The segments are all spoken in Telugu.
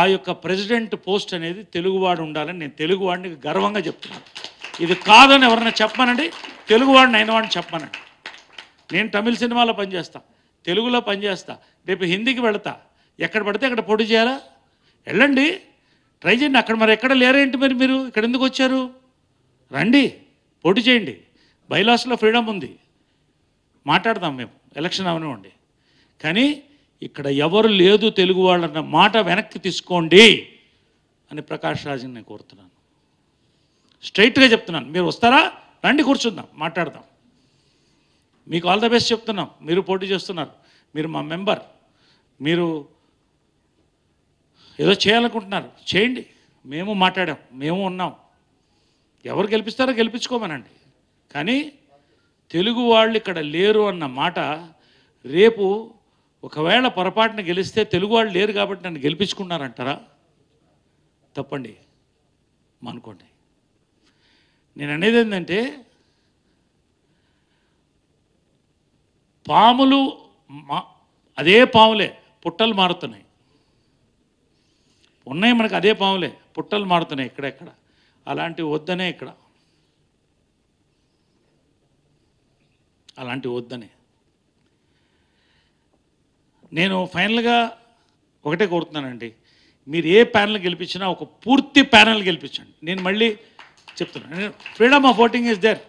ఆ యొక్క ప్రెసిడెంట్ పోస్ట్ అనేది తెలుగువాడు ఉండాలని నేను తెలుగువాడిని గర్వంగా చెప్తున్నాను ఇది కాదని ఎవరైనా చెప్పమనండి తెలుగువాడిని అయినవాడిని చెప్పమనండి నేను తమిళ సినిమాలో పనిచేస్తా తెలుగులో పనిచేస్తా రేపు హిందీకి వెళతా ఎక్కడ పడితే అక్కడ పొడి చేయాలా వెళ్ళండి ట్రై చేయండి అక్కడ మరి ఎక్కడ లేరేంటి మరి మీరు ఇక్కడ ఎందుకు వచ్చారు రండి పోటీ చేయండి బైలాస్లో ఫ్రీడమ్ ఉంది మాట్లాడదాం మేము ఎలక్షన్ అవనివ్వండి కానీ ఇక్కడ ఎవరు లేదు తెలుగు వాళ్ళన్న మాట వెనక్కి తీసుకోండి అని ప్రకాష్ రాజుని నేను కోరుతున్నాను స్ట్రైట్గా చెప్తున్నాను మీరు వస్తారా రండి కూర్చుందాం మాట్లాడదాం మీకు ఆల్ ద బెస్ట్ చెప్తున్నాం మీరు పోటీ చేస్తున్నారు మీరు మా మెంబర్ మీరు ఏదో చేయాలనుకుంటున్నారు చేయండి మేము మాట్లాడాం మేము ఉన్నాం ఎవరు గెలిపిస్తారో గెలిపించుకోమనండి కానీ తెలుగు వాళ్ళు ఇక్కడ లేరు అన్న మాట రేపు ఒకవేళ పొరపాటున గెలిస్తే తెలుగు వాళ్ళు లేరు కాబట్టి నన్ను గెలిపించుకున్నారంటారా తప్పండి అనుకోండి నేను అనేది ఏంటంటే పాములు మా అదే పాములే పుట్టలు మారుతున్నాయి ఉన్నాయి మనకు అదే పాములే పుట్టలు మారుతున్నాయి ఇక్కడెక్కడ అలాంటివి వద్దనే ఇక్కడ అలాంటివి వద్దనే నేను ఫైనల్గా ఒకటే కోరుతున్నానండి మీరు ఏ ప్యానల్ గెలిపించినా ఒక పూర్తి ప్యానల్ గెలిపించండి నేను మళ్ళీ చెప్తున్నాను నేను freedom of voting is there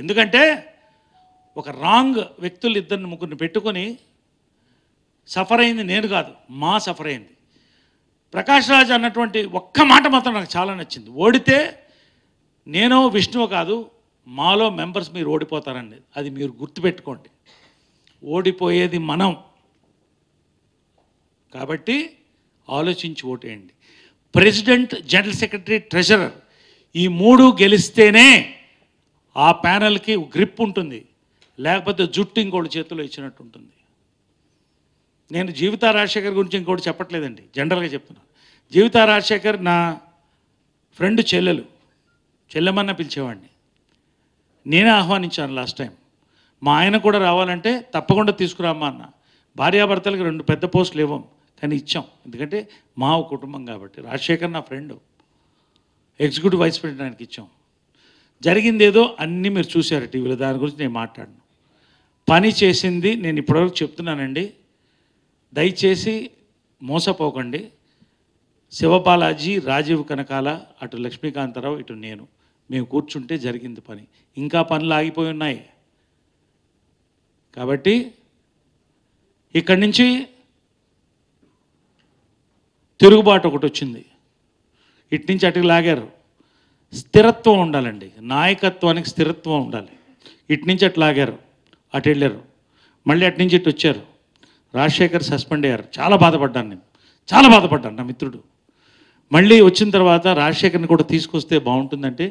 ఎందుకంటే ఒక రాంగ్ వ్యక్తులు ఇద్దరిని ముగ్గురిని పెట్టుకొని సఫర్ అయింది నేను కాదు మా సఫర్ అయింది ప్రకాష్ రాజ్ అన్నటువంటి ఒక్క మాట మాత్రం నాకు చాలా నచ్చింది ఓడితే నేను విష్ణువు కాదు మాలో మెంబర్స్ మీరు ఓడిపోతారండి అది మీరు గుర్తుపెట్టుకోండి ఓడిపోయేది మనం కాబట్టి ఆలోచించి ఓటేయండి ప్రెసిడెంట్ జనరల్ సెక్రటరీ ట్రెజరర్ ఈ మూడు గెలిస్తేనే ఆ ప్యానల్కి గ్రిప్ ఉంటుంది లేకపోతే జుట్టు ఇంకోటి చేతిలో ఇచ్చినట్టు ఉంటుంది నేను జీవితా రాజశేఖర్ గురించి ఇంకోటి చెప్పట్లేదండి జనరల్గా చెప్తున్నాను జీవితా రాజశేఖర్ నా ఫ్రెండ్ చెల్లెలు చెల్లెమన్న పిలిచేవాడిని నేనే ఆహ్వానించాను లాస్ట్ టైం మా ఆయన కూడా రావాలంటే తప్పకుండా తీసుకురామ్మా అన్న భార్యాభర్తలకు రెండు పెద్ద పోస్టులు ఇవ్వం కానీ ఇచ్చాం ఎందుకంటే మా కుటుంబం కాబట్టి రాజశేఖర్ నా ఫ్రెండ్ ఎగ్జిక్యూటివ్ వైస్ ప్రెసిడెంట్ ఆయనకి ఇచ్చాం జరిగిందేదో అన్నీ మీరు చూశారు టీవీలో దాని గురించి నేను మాట్లాడను పని చేసింది నేను ఇప్పటివరకు చెప్తున్నానండి దయచేసి మోసపోకండి శివబాలాజీ రాజీవ్ కనకాల అటు లక్ష్మీకాంతారావు ఇటు నేను మేము కూర్చుంటే జరిగింది పని ఇంకా పనులు ఆగిపోయి ఉన్నాయి కాబట్టి ఇక్కడి నుంచి తిరుగుబాటు ఒకటి వచ్చింది ఇటు నుంచి అటుకు లాగారు స్థిరత్వం ఉండాలండి నాయకత్వానికి స్థిరత్వం ఉండాలి ఇటు నుంచి అటు లాగారు అటు వెళ్ళారు మళ్ళీ అటు నుంచి ఇటు వచ్చారు రాజశేఖర్ సస్పెండ్ అయ్యారు చాలా బాధపడ్డాను నేను చాలా బాధపడ్డాను నా మిత్రుడు మళ్ళీ వచ్చిన తర్వాత రాజశేఖర్ని కూడా తీసుకొస్తే బాగుంటుందంటే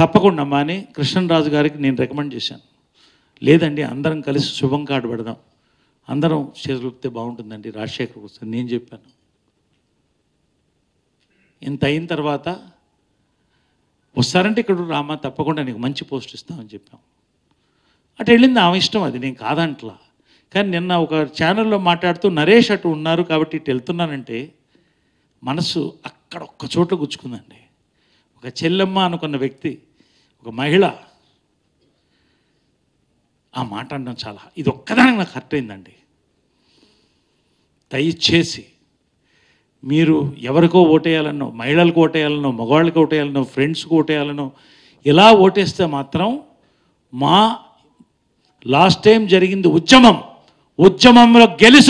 తప్పకుండా అమ్మా అని కృష్ణరాజు గారికి నేను రికమెండ్ చేశాను లేదండి అందరం కలిసి శుభం కార్డు పెడదాం అందరం చేతులుపితే బాగుంటుందండి రాజశేఖర్ కోసం నేను చెప్పాను ఇంత అయిన తర్వాత వస్తారంటే ఇక్కడ రామా తప్పకుండా నీకు మంచి పోస్ట్ ఇస్తామని చెప్పాం అటు వెళ్ళింది ఆమె ఇష్టం అది నేను కాదంట్లా కానీ నిన్న ఒక ఛానల్లో మాట్లాడుతూ నరేష్ అటు ఉన్నారు కాబట్టి ఇటు వెళ్తున్నానంటే మనసు అక్కడ ఒక్క చోట గుచ్చుకుందండి ఒక చెల్లెమ్మ అనుకున్న వ్యక్తి ఒక మహిళ ఆ మాట అనడం చాలా ఇది ఒక్కదానికి నాకు హర్ట్ అయిందండి దయచేసి మీరు ఎవరికో ఓటేయాలనో మహిళలకు ఓటేయాలనో మగవాళ్ళకి ఓటేయాలనో ఫ్రెండ్స్కి ఓటేయాలనో ఇలా ఓటేస్తే మాత్రం మా లాస్ట్ టైం జరిగింది ఉద్యమం ఉద్యమంలో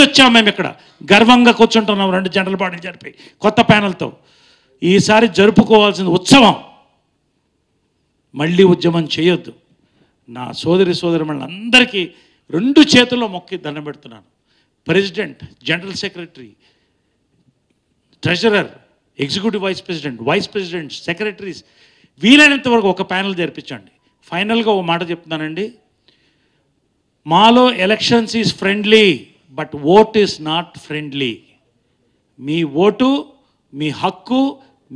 వచ్చాం మేము ఇక్కడ గర్వంగా కూర్చుంటున్నాం రెండు జనరల్ పాటలు జరిపి కొత్త ప్యానల్తో ఈసారి జరుపుకోవాల్సింది ఉత్సవం మళ్ళీ ఉద్యమం చేయొద్దు నా సోదరి సోదరి అందరికీ రెండు చేతుల్లో మొక్కి దండం పెడుతున్నాను president general secretary treasurer executive vice president vice president secretaries వీలైనంత వరకు ఒక ప్యానెల్ జరిపించండి ఫైనల్గా ఓ మాట చెప్తున్నానండి మాలో elections is friendly but vote is not friendly మీ ఓటు మీ హక్కు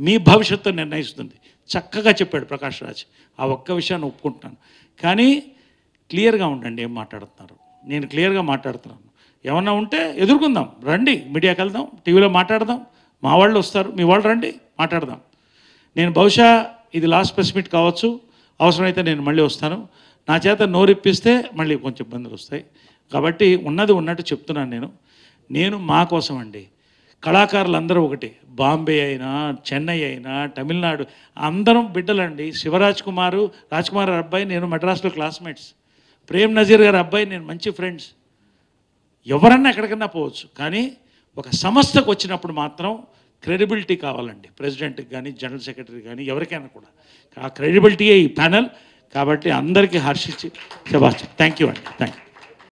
మీ భవిష్యత్తు నిర్ణయిస్తుంది చక్కగా చెప్పాడు ప్రకాష్ రాజ్ ఆ ఒక్క విషయాన్ని ఒప్పుకుంటున్నాను కానీ క్లియర్గా ఉండండి ఏం మాట్లాడుతున్నారు నేను క్లియర్గా మాట్లాడుతున్నాను ఏమన్నా ఉంటే ఎదుర్కొందాం రండి మీడియాకి వెళ్దాం టీవీలో మాట్లాడదాం మా వాళ్ళు వస్తారు మీ వాళ్ళు రండి మాట్లాడదాం నేను బహుశా ఇది లాస్ట్ ప్రెస్ మీట్ కావచ్చు అవసరమైతే నేను మళ్ళీ వస్తాను నా చేత నోరిప్పిస్తే మళ్ళీ కొంచెం ఇబ్బందులు వస్తాయి కాబట్టి ఉన్నది ఉన్నట్టు చెప్తున్నాను నేను నేను మా కోసం అండి కళాకారులందరూ ఒకటి బాంబే అయినా చెన్నై అయినా తమిళనాడు అందరం బిడ్డలండి శివరాజ్ కుమారు రాజ్ కుమార్ అబ్బాయి నేను మద్రాసులో క్లాస్మేట్స్ ప్రేమ్ నజీర్ గారి అబ్బాయి నేను మంచి ఫ్రెండ్స్ ఎవరన్నా ఎక్కడికన్నా పోవచ్చు కానీ ఒక సంస్థకు వచ్చినప్పుడు మాత్రం క్రెడిబిలిటీ కావాలండి ప్రెసిడెంట్కి కానీ జనరల్ సెక్రటరీ కానీ ఎవరికైనా కూడా ఆ క్రెడిబిలిటీయే ఈ ప్యానల్ కాబట్టి అందరికీ హర్షించి శుభాచ థ్యాంక్ యూ అండి థ్యాంక్ యూ